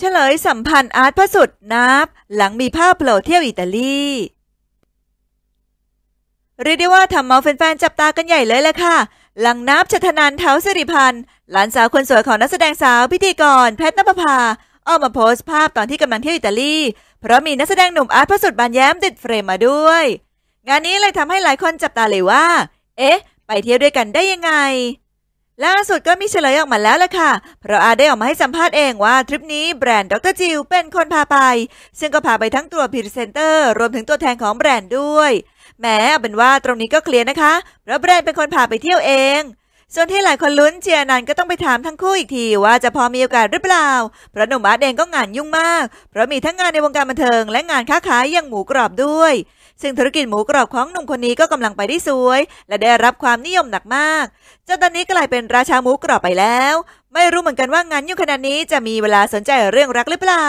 เฉลยสัมพันธ์อาร์ตพระสุดนับหลังมีภาพโผล่เที่ยวอิตาลีเรียกได้ว่าทำเมาแฟนๆจับตากันใหญ่เลยแหละค่ะ หลังนับชัทนานเท้าสิริพันธ์ หลานสาวคนสวยของนักแสดงสาวพิธีกรแพทนภพาออกมาโพสต์ภาพตอนที่กำลังเที่ยวอิตาลี เพราะมีนักแสดงหนุ่มอาร์ตพระสุดบานแย้มติดเฟรมมาด้วย งานนี้เลยทำให้หลายคนจับตาเลยว่า เอ๊ะ ไปเที่ยวด้วยกันได้ยังไงล่าสุดก็มีเฉลยออกมาแล้วล่ะค่ะ เพราะอาได้ออกมาให้สัมภาษณ์เองว่าทริปนี้แบรนด์ดรจิลเป็นคนพาไป ซึ่งก็พาไปทั้งตัวพรีเซนเตอร์รวมถึงตัวแทนของแบรนด์ด้วย แม้เป็นว่าตรงนี้ก็เคลียร์นะคะ เพราะแบรนด์เป็นคนพาไปเที่ยวเอง ส่วนที่หลายคนลุ้นเชียร์นันก็ต้องไปถามทั้งคู่อีกทีว่าจะพอมีโอกาสหรือเปล่า เพราะหนุ่มอาเดงก็งานยุ่งมาก เพราะมีทั้งงานในวงการบันเทิงและงานค้าขายอย่างหมูกรอบด้วยซึ่งธุรกิจหมูกรอบของหนุ่มคนนี้ก็กำลังไปได้สวย และได้รับความนิยมหนักมากจนตอนนี้กลายเป็นราชาหมูกรอบไปแล้ว ไม่รู้เหมือนกันว่างานยุ่งขนาดนี้จะมีเวลาสนใจเรื่องรักหรือเปล่า